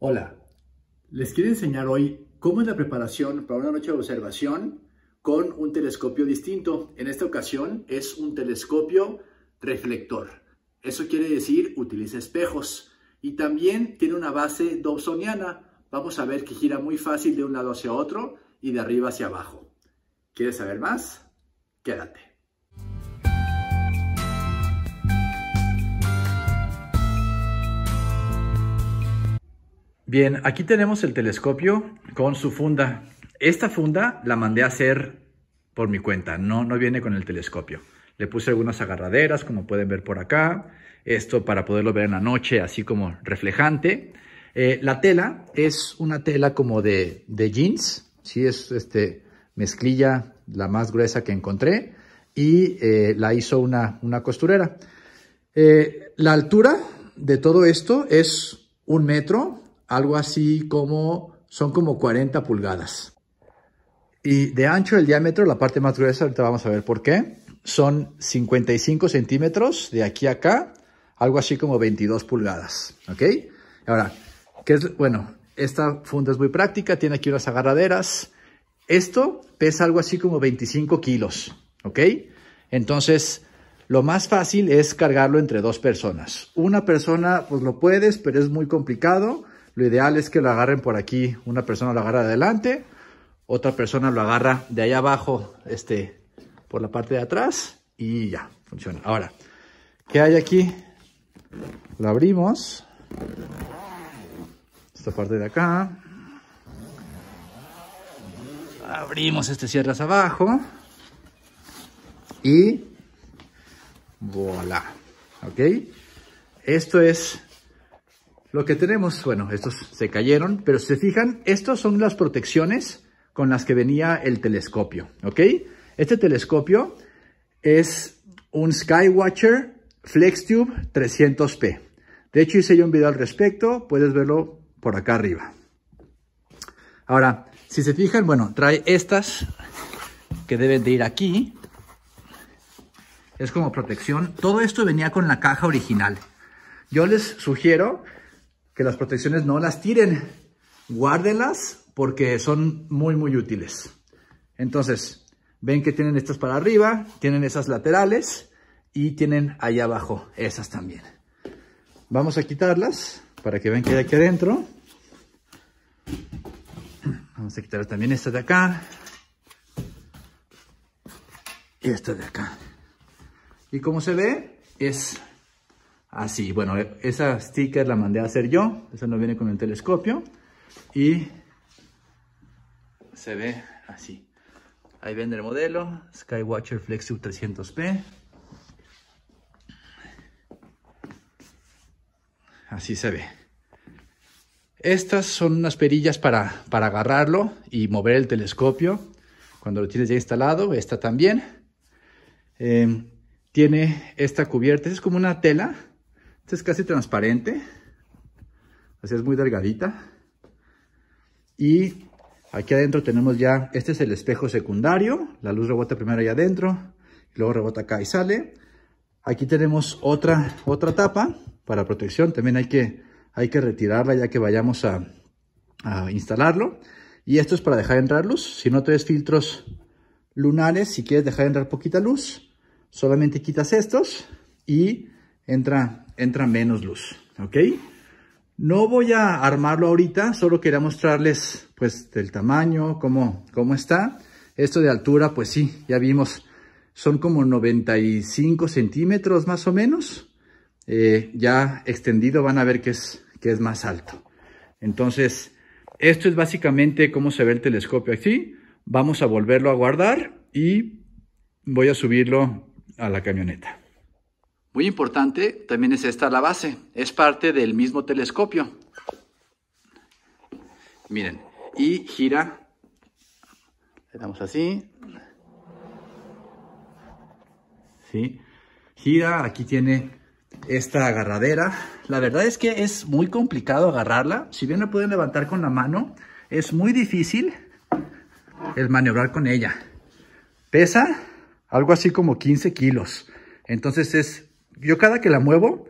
Hola, les quiero enseñar hoy cómo es la preparación para una noche de observación con un telescopio distinto. En esta ocasión es un telescopio reflector. Eso quiere decir utiliza espejos y también tiene una base dobsoniana. Vamos a ver que gira muy fácil de un lado hacia otro y de arriba hacia abajo. ¿Quieres saber más? Quédate. Bien, aquí tenemos el telescopio con su funda. Esta funda la mandé a hacer por mi cuenta, no, no viene con el telescopio. Le puse algunas agarraderas, como pueden ver por acá. Esto para poderlo ver en la noche, así como reflejante. Eh, la tela es una tela como de, jeans. Sí, es este, mezclilla, la más gruesa que encontré. Y eh, la hizo una, costurera. Eh, la altura de todo esto es un metro algo así como, son como 40 pulgadas. Y de ancho el diámetro, la parte más gruesa, ahorita vamos a ver por qué, son 55 centímetros de aquí a acá, algo así como 22 pulgadas, ¿ok? Ahora, ¿qué es? Bueno, esta funda es muy práctica, tiene aquí unas agarraderas. Esto pesa algo así como 25 kilos, ¿ok? Entonces, lo más fácil es cargarlo entre dos personas. Una persona, pues lo puedes, pero es muy complicado. Lo ideal es que lo agarren por aquí. Una persona lo agarra de adelante, otra persona lo agarra de allá abajo, este, por la parte de atrás y ya, funciona. Ahora, ¿qué hay aquí? Lo abrimos. Esta parte de acá. Abrimos este cierre abajo. Y voilà. ¿Ok? Esto es lo que tenemos, bueno, estos se cayeron, pero si se fijan, estas son las protecciones con las que venía el telescopio, ¿ok? Este telescopio es un Skywatcher FlexTube 300P. De hecho, hice yo un video al respecto, puedes verlo por acá arriba. Ahora, si se fijan, bueno, trae estas que deben de ir aquí. Es como protección. Todo esto venía con la caja original. Yo les sugiero que las protecciones no las tiren. Guárdenlas porque son muy, muy útiles. Entonces, ven que tienen estas para arriba, tienen esas laterales y tienen allá abajo esas también. Vamos a quitarlas para que vean que hay aquí adentro. Vamos a quitar también esta de acá. Y esta de acá. Y como se ve, es así. Ah, bueno, e, esa sticker la mandé a hacer yo. Esa no viene con el telescopio. Y se ve así. Ahí viene el modelo. Skywatcher Flexu 300P. Así se ve. Estas son unas perillas para, agarrarlo y mover el telescopio. Cuando lo tienes ya instalado, esta también. Em, tiene esta cubierta. Es como una tela este es casi transparente. Así es muy delgadita. Y aquí adentro tenemos ya, este es el espejo secundario. La luz rebota primero ahí adentro. luego rebota acá y sale. Aquí tenemos otra, otra tapa para protección. También hay que, hay que retirarla ya que vayamos a, instalarlo. Y esto es para dejar entrar luz. Si no tienes filtros lunares, si quieres dejar entrar poquita luz, solamente quitas estos y entra, entra menos luz, ¿ok? No voy a armarlo ahorita, solo quería mostrarles pues el tamaño, cómo, cómo está. Esto de altura, pues sí, ya vimos, son como 95 centímetros más o menos. Eh, ya extendido van a ver que es, que es más alto. Entonces, esto es básicamente cómo se ve el telescopio aquí. Vamos a volverlo a guardar y voy a subirlo a la camioneta. Muy importante, también es esta la base, es parte del mismo telescopio. Miren, y gira, le damos así, ¿sí? Gira, aquí tiene esta agarradera. La verdad es que es muy complicado agarrarla. Si bien lo pueden levantar con la mano, es muy difícil el maniobrar con ella. Pesa algo así como 15 kilos. Entonces es yo cada que la muevo,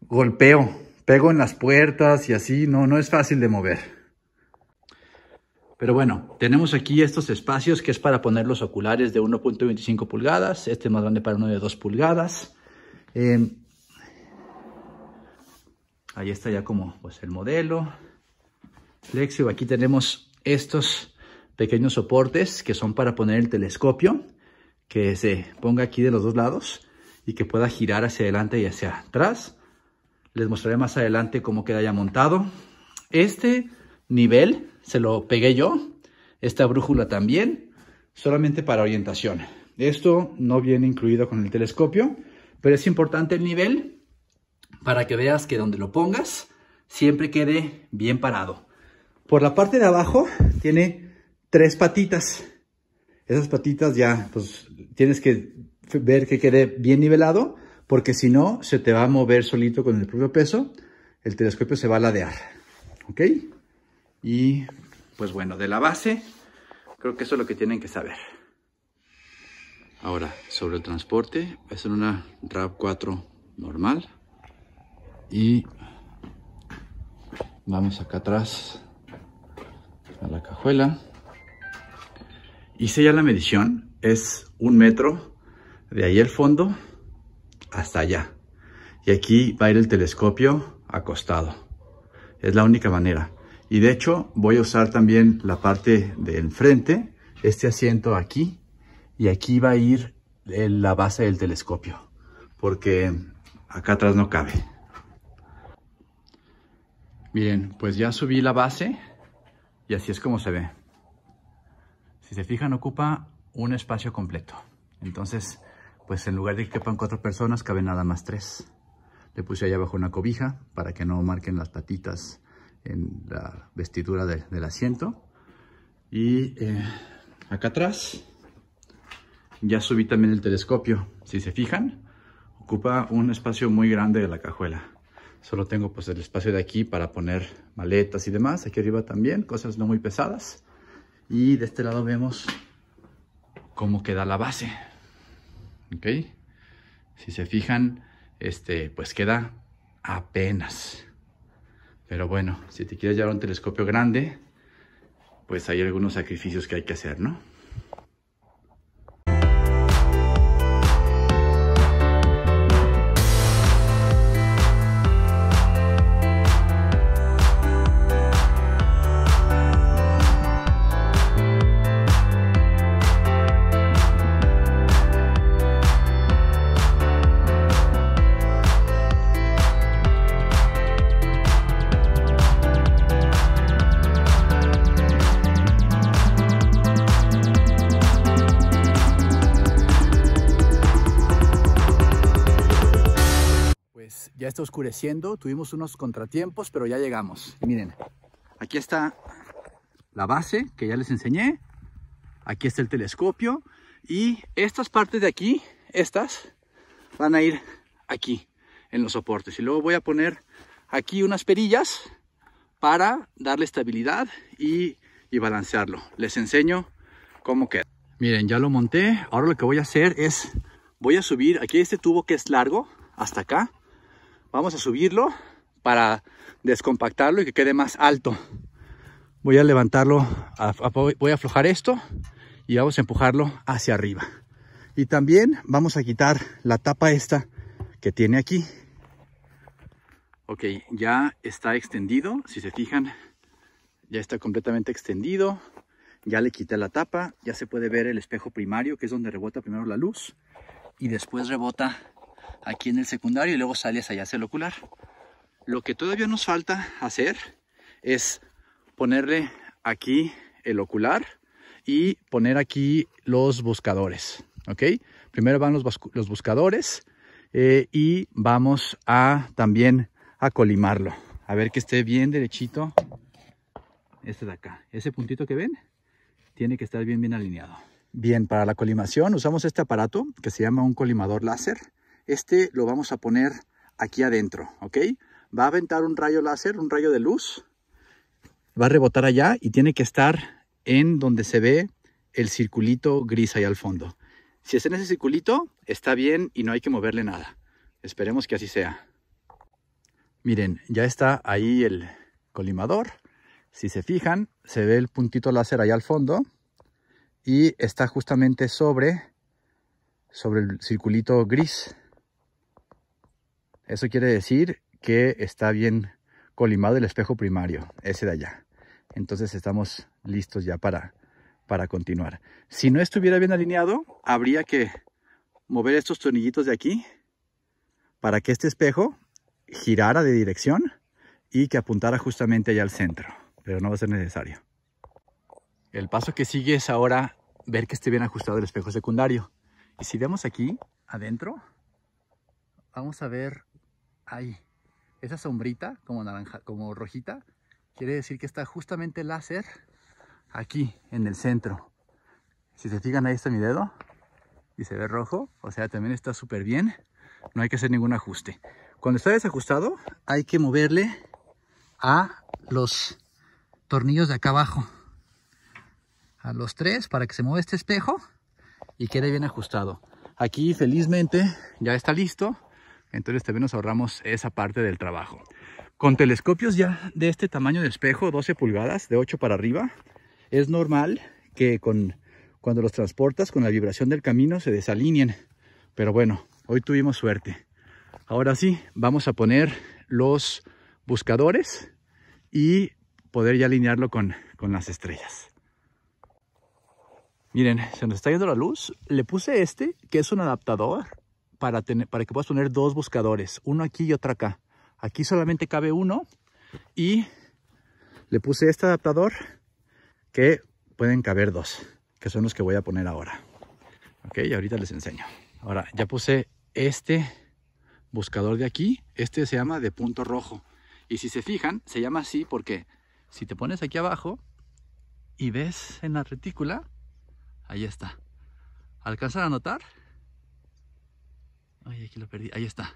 golpeo, pego en las puertas y así, no, no es fácil de mover. Pero bueno, tenemos aquí estos espacios que es para poner los oculares de 1.25 pulgadas, este es más grande para uno de 2 pulgadas. Em, ahí está ya como pues, el modelo. Lexio, aquí tenemos estos pequeños soportes que son para poner el telescopio, que se ponga aquí de los dos lados y que pueda girar hacia adelante y hacia atrás. Les mostraré más adelante cómo queda ya montado. Este nivel se lo pegué yo. Esta brújula también, solamente para orientación. Esto no viene incluido con el telescopio, pero es importante el nivel para que veas que donde lo pongas siempre quede bien parado. Por la parte de abajo tiene tres patitas. Esas patitas ya, pues tienes que ver que quede bien nivelado, porque si no, se te va a mover solito con el propio peso, el telescopio se va a ladear, ¿ok? Y pues bueno, de la base, creo que eso es lo que tienen que saber. Ahora, sobre el transporte, es a una RAV4 normal. Y vamos acá atrás a la cajuela. Hice ya la medición, es un metro de ahí el fondo hasta allá. Y aquí va a ir el telescopio acostado. Es la única manera. Y de hecho voy a usar también la parte del frente. este asiento aquí, y aquí va a ir la base del telescopio, porque acá atrás no cabe. Miren, pues ya subí la base y así es como se ve. Si se fijan, ocupa un espacio completo. Entonces, pues en lugar de que quepan cuatro personas, caben nada más tres. Le puse allá abajo una cobija para que no marquen las patitas en la vestidura del asiento. Y eh, acá atrás ya subí también el telescopio. Si se fijan, ocupa un espacio muy grande de la cajuela. Solo tengo pues el espacio de aquí para poner maletas y demás. Aquí arriba también, cosas no muy pesadas. Y de este lado vemos cómo queda la base. ¿ok? Si se fijan, este, pues queda apenas. Pero bueno, si te quieres llevar un telescopio grande, pues hay algunos sacrificios que hay que hacer, ¿no? está oscureciendo, tuvimos unos contratiempos, pero ya llegamos. miren, aquí está la base que ya les enseñé, aquí está el telescopio y estas partes de aquí, estas, van a ir aquí en los soportes. Y luego voy a poner aquí unas perillas para darle estabilidad y, y balancearlo. Les enseño cómo queda. Miren, ya lo monté. Ahora lo que voy a hacer es, voy a subir, aquí este tubo que es largo, hasta acá. Vamos a subirlo para descompactarlo y que quede más alto. Voy a levantarlo, voy a aflojar esto y vamos a empujarlo hacia arriba. Y también vamos a quitar la tapa esta que tiene aquí. Ok, ya está extendido, si se fijan, ya está completamente extendido. Ya le quité la tapa, ya se puede ver el espejo primario, que es donde rebota primero la luz y después rebota aquí en el secundario y luego sales allá hacia el ocular. Lo que todavía nos falta hacer es ponerle aquí el ocular y poner aquí los buscadores, ¿ok? Primero van los, buscadores eh, y vamos a también a colimarlo. A ver que esté bien derechito este de acá. Ese puntito que ven tiene que estar bien, bien alineado. Bien, para la colimación usamos este aparato que se llama un colimador láser. Este lo vamos a poner aquí adentro, ¿ok? Va a aventar un rayo láser, un rayo de luz. Va a rebotar allá y tiene que estar en donde se ve el circulito gris ahí al fondo. Si está en ese circulito, está bien y no hay que moverle nada. Esperemos que así sea. Miren, ya está ahí el colimador. Si se fijan, se ve el puntito láser ahí al fondo y está justamente sobre, sobre el circulito gris. Eso quiere decir que está bien colimado el espejo primario, ese de allá. Entonces estamos listos ya para, para continuar. Si no estuviera bien alineado, habría que mover estos tornillitos de aquí para que este espejo girara de dirección y que apuntara justamente allá al centro, pero no va a ser necesario. El paso que sigue es ahora ver que esté bien ajustado el espejo secundario. Y si vemos aquí adentro, vamos a ver ahí. Esa sombrita como naranja, como rojita, quiere decir que está justamente láser aquí en el centro. Si se fijan, ahí está mi dedo y se ve rojo, o sea, también está súper bien. No hay que hacer ningún ajuste. Cuando está desajustado, hay que moverle a los tornillos de acá abajo. A los tres para que se mueva este espejo y quede bien ajustado. Aquí felizmente ya está listo. Entonces también nos ahorramos esa parte del trabajo. Con telescopios ya de este tamaño de espejo, 12 pulgadas, de 8 para arriba, es normal que con, cuando los transportas con la vibración del camino se desalineen. Pero bueno, hoy tuvimos suerte. Ahora sí, vamos a poner los buscadores y poder ya alinearlo con, con las estrellas. Miren, se nos está yendo la luz. Le puse este, que es un adaptador para, tener, para que puedas poner dos buscadores, uno aquí y otro acá. Aquí solamente cabe uno y le puse este adaptador que pueden caber dos, que son los que voy a poner ahora. Ok, ahorita les enseño. Ahora, ya puse este buscador de aquí, este se llama de punto rojo. Y si se fijan, se llama así porque si te pones aquí abajo y ves en la retícula, ahí está. ¿Alcanzan a notar? Ay, aquí lo perdí. Ahí está.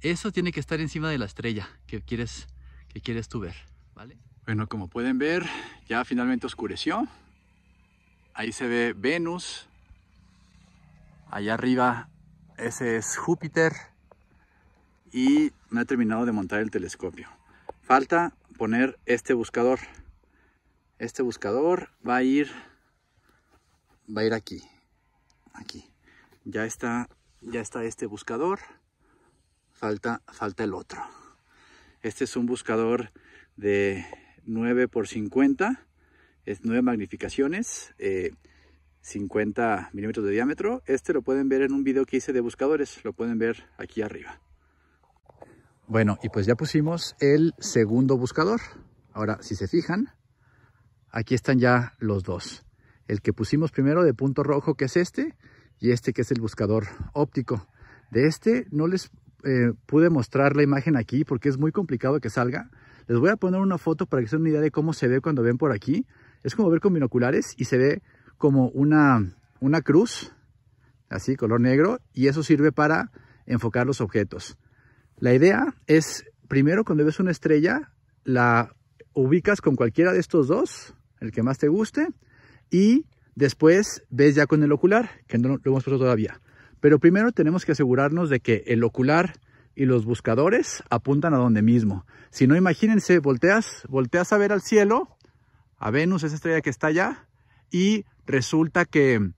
Eso tiene que estar encima de la estrella que quieres, que quieres tú ver, ¿vale? Bueno, como pueden ver, ya finalmente oscureció. Ahí se ve Venus. Allá arriba, ese es Júpiter. Y me ha terminado de montar el telescopio. Falta poner este buscador. Este buscador va a ir, va a ir aquí. Aquí. Ya está ya está este buscador. Falta, falta el otro. Este es un buscador de 9 por 50. Es 9 magnificaciones. 50 eh, milímetros de diámetro. Este lo pueden ver en un video que hice de buscadores. Lo pueden ver aquí arriba. Bueno, y pues ya pusimos el segundo buscador. Ahora, si se fijan, aquí están ya los dos. El que pusimos primero de punto rojo, que es este, y este que es el buscador óptico. De este no les eh, pude mostrar la imagen aquí porque es muy complicado que salga. Les voy a poner una foto para que se den una idea de cómo se ve cuando ven por aquí. Es como ver con binoculares y se ve como una, una cruz, así, color negro, y eso sirve para enfocar los objetos. La idea es, primero cuando ves una estrella, la ubicas con cualquiera de estos dos, el que más te guste, y Después ves ya con el ocular, que no lo hemos puesto todavía. Pero primero tenemos que asegurarnos de que el ocular y los buscadores apuntan a donde mismo. Si no, imagínense, volteas, volteas a ver al cielo, a Venus, esa estrella que está allá, y resulta que,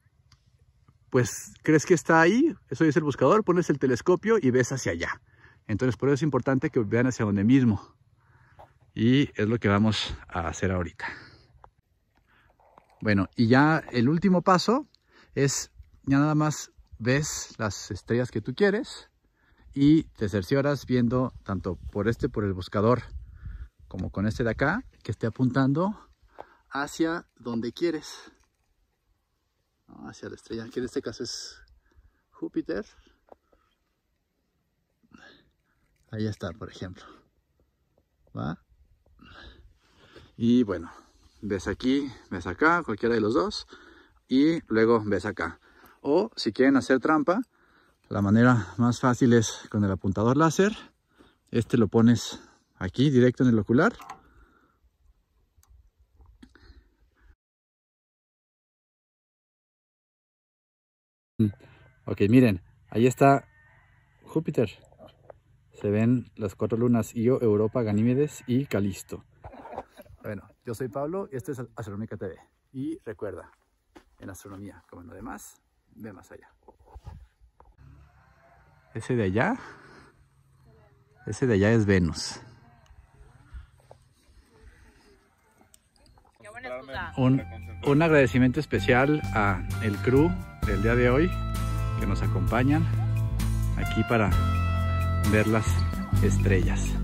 pues, crees que está ahí, eso es el buscador, pones el telescopio y ves hacia allá. Entonces, por eso es importante que vean hacia donde mismo. Y es lo que vamos a hacer ahorita. Bueno, y ya el último paso es, ya nada más ves las estrellas que tú quieres y te cercioras viendo tanto por este, por el buscador, como con este de acá, que esté apuntando hacia donde quieres. Hacia la estrella, que en este caso es Júpiter. Ahí está, por ejemplo. ¿Va? Y bueno, ves aquí, ves acá, cualquiera de los dos, y luego ves acá. O si quieren hacer trampa, la manera más fácil es con el apuntador láser. Este lo pones aquí, directo en el ocular. Mm, ok, miren, ahí está Júpiter. Se ven las cuatro lunas, Io, Europa, Ganímedes y Calisto. Bueno, yo soy Pablo, y este es Astronómica TV. Y recuerda, en astronomía, como en lo demás, ve más allá. Ese de allá, ese de allá es Venus. un, un agradecimiento especial a el crew del día de hoy que nos acompañan aquí para ver las estrellas.